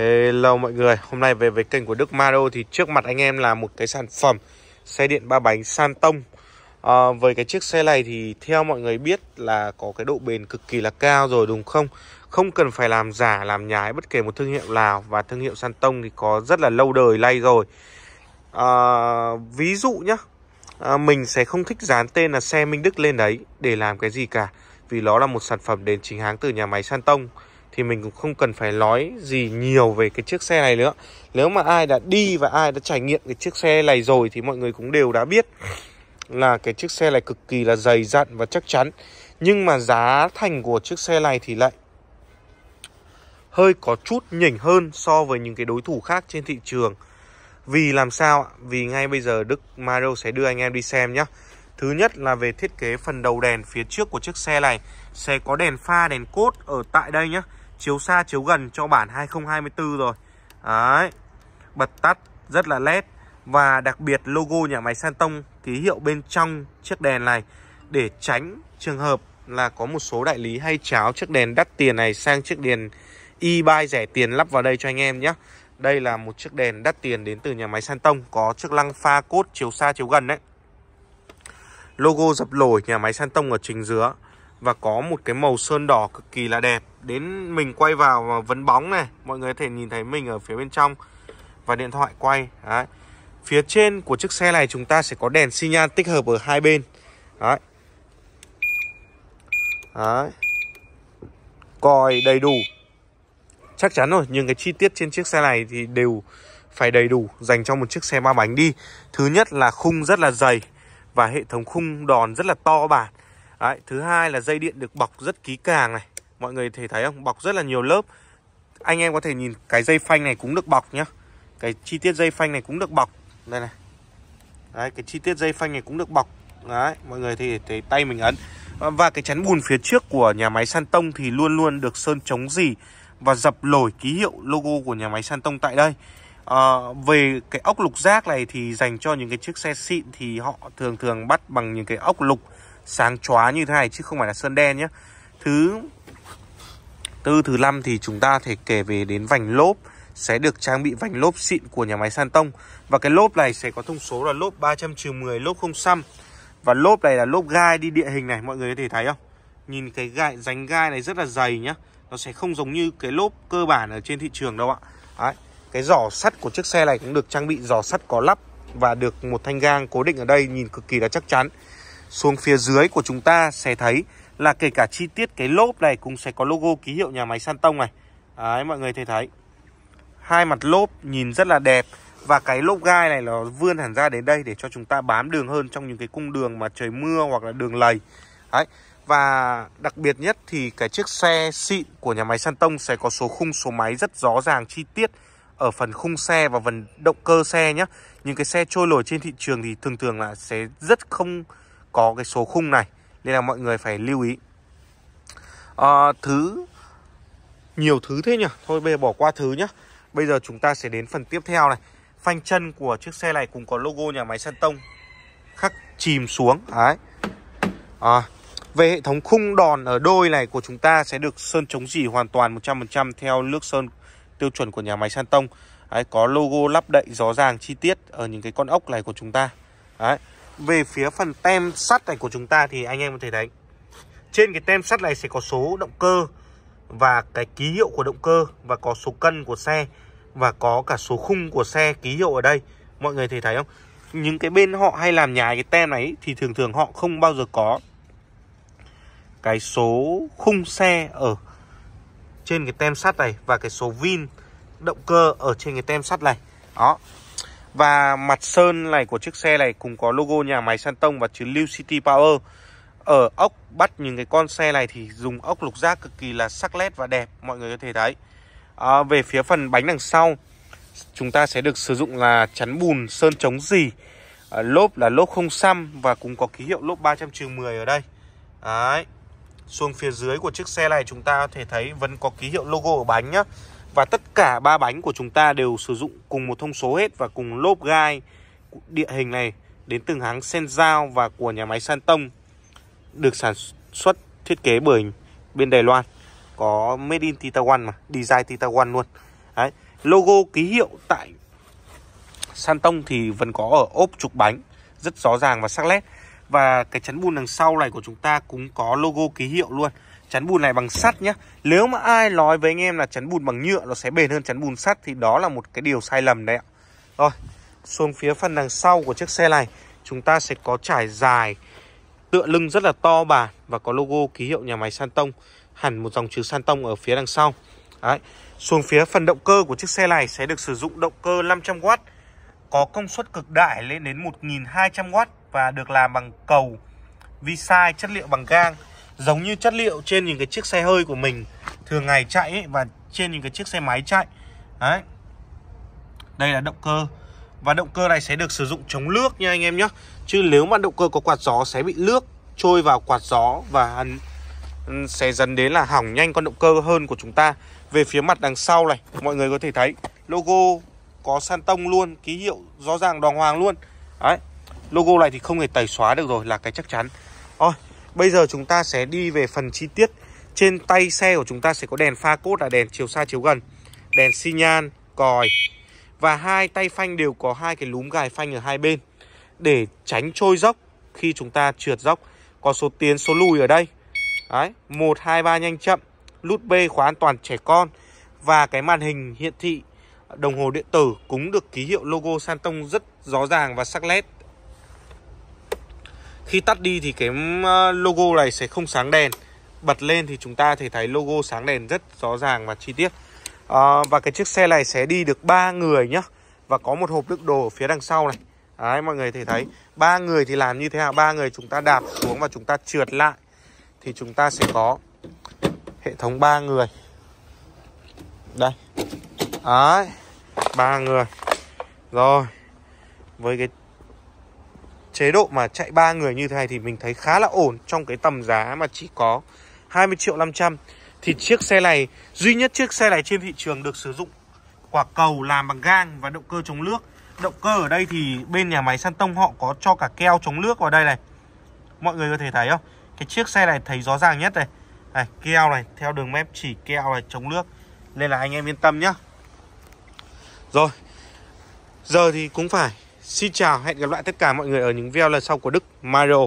Hello mọi người, hôm nay về với kênh của Đức Maro thì trước mặt anh em là một cái sản phẩm xe điện ba bánh san tông à, Với cái chiếc xe này thì theo mọi người biết là có cái độ bền cực kỳ là cao rồi đúng không? Không cần phải làm giả, làm nhái bất kể một thương hiệu nào và thương hiệu san tông thì có rất là lâu đời nay rồi à, Ví dụ nhá, à, mình sẽ không thích dán tên là xe Minh Đức lên đấy để làm cái gì cả Vì nó là một sản phẩm đến chính hãng từ nhà máy san tông thì mình cũng không cần phải nói gì nhiều về cái chiếc xe này nữa nếu mà ai đã đi và ai đã trải nghiệm cái chiếc xe này rồi thì mọi người cũng đều đã biết là cái chiếc xe này cực kỳ là dày dặn và chắc chắn nhưng mà giá thành của chiếc xe này thì lại hơi có chút nhỉnh hơn so với những cái đối thủ khác trên thị trường vì làm sao ạ? Vì ngay bây giờ Đức Mario sẽ đưa anh em đi xem nhé Thứ nhất là về thiết kế phần đầu đèn phía trước của chiếc xe này Sẽ có đèn pha, đèn cốt ở tại đây nhé Chiếu xa, chiếu gần cho bản 2024 rồi Đấy Bật tắt, rất là led Và đặc biệt logo nhà máy Santong ký hiệu bên trong chiếc đèn này Để tránh trường hợp là có một số đại lý hay cháo chiếc đèn đắt tiền này sang chiếc đèn e-bike rẻ tiền lắp vào đây cho anh em nhé đây là một chiếc đèn đắt tiền đến từ nhà máy Santong có chức lăng pha cốt chiếu xa chiếu gần đấy logo dập lồi nhà máy san tông ở trình dứa và có một cái màu sơn đỏ cực kỳ là đẹp đến mình quay vào và vấn bóng này mọi người có thể nhìn thấy mình ở phía bên trong và điện thoại quay Đấy. phía trên của chiếc xe này chúng ta sẽ có đèn xi nhan tích hợp ở hai bên Đấy. Đấy. còi đầy đủ chắc chắn rồi nhưng cái chi tiết trên chiếc xe này thì đều phải đầy đủ dành cho một chiếc xe ba bánh đi thứ nhất là khung rất là dày và hệ thống khung đòn rất là to bản Đấy, thứ hai là dây điện được bọc rất kỹ càng này mọi người thể thấy không bọc rất là nhiều lớp anh em có thể nhìn cái dây phanh này cũng được bọc nhá cái chi tiết dây phanh này cũng được bọc đây này đấy cái chi tiết dây phanh này cũng được bọc đấy mọi người thì thấy tay mình ấn và cái chắn bùn phía trước của nhà máy san tông thì luôn luôn được sơn chống dỉ và dập nổi ký hiệu logo của nhà máy san tông tại đây Ờ, về cái ốc lục giác này thì dành cho những cái chiếc xe xịn thì họ thường thường bắt bằng những cái ốc lục sáng chóa như thế này chứ không phải là sơn đen nhé. Thứ tư thứ năm thì chúng ta thể kể về đến vành lốp sẽ được trang bị vành lốp xịn của nhà máy San Tông và cái lốp này sẽ có thông số là lốp 300-10 lốp không xăm và lốp này là lốp gai đi địa hình này mọi người có thể thấy không? Nhìn cái gai ránh gai này rất là dày nhá. Nó sẽ không giống như cái lốp cơ bản ở trên thị trường đâu ạ. Đấy cái giỏ sắt của chiếc xe này cũng được trang bị giỏ sắt có lắp và được một thanh gang cố định ở đây nhìn cực kỳ là chắc chắn xuống phía dưới của chúng ta sẽ thấy là kể cả chi tiết cái lốp này cũng sẽ có logo ký hiệu nhà máy san tông này đấy mọi người thấy thấy hai mặt lốp nhìn rất là đẹp và cái lốp gai này nó vươn hẳn ra đến đây để cho chúng ta bám đường hơn trong những cái cung đường mà trời mưa hoặc là đường lầy đấy và đặc biệt nhất thì cái chiếc xe xịn của nhà máy san tông sẽ có số khung số máy rất rõ ràng chi tiết ở phần khung xe và phần động cơ xe nhé những cái xe trôi nổi trên thị trường thì thường thường là sẽ rất không có cái số khung này nên là mọi người phải lưu ý à, thứ nhiều thứ thế nhỉ thôi bây giờ bỏ qua thứ nhé. bây giờ chúng ta sẽ đến phần tiếp theo này phanh chân của chiếc xe này cũng có logo nhà máy Tông, khắc chìm xuống đấy à, về hệ thống khung đòn ở đôi này của chúng ta sẽ được sơn chống dỉ hoàn toàn 100% theo nước sơn tiêu chuẩn của nhà máy San Tông đấy, có logo lắp đậy rõ ràng chi tiết ở những cái con ốc này của chúng ta đấy. về phía phần tem sắt này của chúng ta thì anh em có thể thấy trên cái tem sắt này sẽ có số động cơ và cái ký hiệu của động cơ và có số cân của xe và có cả số khung của xe ký hiệu ở đây mọi người thấy thấy không những cái bên họ hay làm nhà cái tem này thì thường thường họ không bao giờ có cái số khung xe ở trên cái tem sắt này và cái số vin động cơ ở trên cái tem sắt này đó và mặt sơn này của chiếc xe này cũng có logo nhà máy san tông và chữ Lưu City Power ở ốc bắt những cái con xe này thì dùng ốc lục giác cực kỳ là sắc nét và đẹp mọi người có thể thấy à, về phía phần bánh đằng sau chúng ta sẽ được sử dụng là chắn bùn sơn chống gì à, lốp là lốp không xăm và cũng có ký hiệu lốp trăm 310 ở đây đấy xuống phía dưới của chiếc xe này chúng ta có thể thấy vẫn có ký hiệu logo ở bánh nhá. Và tất cả ba bánh của chúng ta đều sử dụng cùng một thông số hết và cùng lốp gai địa hình này đến từng hãng sen dao và của nhà máy San Tông được sản xuất thiết kế bởi bên Đài Loan có made in titan mà, design titan luôn. Đấy, logo ký hiệu tại San Tông thì vẫn có ở ốp trục bánh rất rõ ràng và sắc nét. Và cái chắn bùn đằng sau này của chúng ta cũng có logo ký hiệu luôn Chắn bùn này bằng sắt nhé Nếu mà ai nói với anh em là chắn bùn bằng nhựa nó sẽ bền hơn chắn bùn sắt Thì đó là một cái điều sai lầm đấy ạ Rồi, xuống phía phần đằng sau của chiếc xe này Chúng ta sẽ có trải dài Tựa lưng rất là to bản Và có logo ký hiệu nhà máy san tông Hẳn một dòng chữ san tông ở phía đằng sau Đấy. Xuống phía phần động cơ của chiếc xe này sẽ được sử dụng động cơ 500W có công suất cực đại lên đến 1.200W và được làm bằng cầu vi sai chất liệu bằng gang giống như chất liệu trên những cái chiếc xe hơi của mình thường ngày chạy ấy, và trên những cái chiếc xe máy chạy đấy đây là động cơ và động cơ này sẽ được sử dụng chống nước nha anh em nhé chứ nếu mà động cơ có quạt gió sẽ bị nước trôi vào quạt gió và sẽ dần đến là hỏng nhanh con động cơ hơn của chúng ta về phía mặt đằng sau này mọi người có thể thấy logo có san tông luôn ký hiệu rõ ràng đàng hoàng luôn đấy Logo này thì không thể tẩy xóa được rồi là cái chắc chắn Rồi bây giờ chúng ta sẽ đi về phần chi tiết Trên tay xe của chúng ta sẽ có đèn pha cốt là đèn chiều xa chiếu gần Đèn xi nhan, còi Và hai tay phanh đều có hai cái lúm gài phanh ở hai bên Để tránh trôi dốc khi chúng ta trượt dốc Có số tiến số lùi ở đây Đấy, 1, 2, 3 nhanh chậm lút B khóa an toàn trẻ con Và cái màn hình hiển thị đồng hồ điện tử cũng được ký hiệu logo Santong rất rõ ràng và sắc nét khi tắt đi thì cái ờ, logo này sẽ không sáng đèn Bật lên thì chúng ta thể thấy logo sáng đèn rất rõ ràng và chi tiết à, Và cái chiếc xe này sẽ đi được 3 người nhá Và có một hộp đựng đồ ở phía đằng sau này Đấy mọi người thể thấy ba người thì làm như thế nào ba người chúng ta đạp xuống và chúng ta trượt lại Thì chúng ta sẽ có hệ thống ba người Đây Đấy ba người Rồi Với cái chế độ mà chạy ba người như thế này thì mình thấy khá là ổn trong cái tầm giá mà chỉ có 20 triệu 500 thì chiếc xe này duy nhất chiếc xe này trên thị trường được sử dụng quả cầu làm bằng gang và động cơ chống nước động cơ ở đây thì bên nhà máy Santông họ có cho cả keo chống nước vào đây này mọi người có thể thấy không cái chiếc xe này thấy rõ ràng nhất này này keo này theo đường mép chỉ keo này chống nước nên là anh em yên tâm nhá rồi giờ thì cũng phải Xin chào, hẹn gặp lại tất cả mọi người ở những video lần sau của Đức Mario.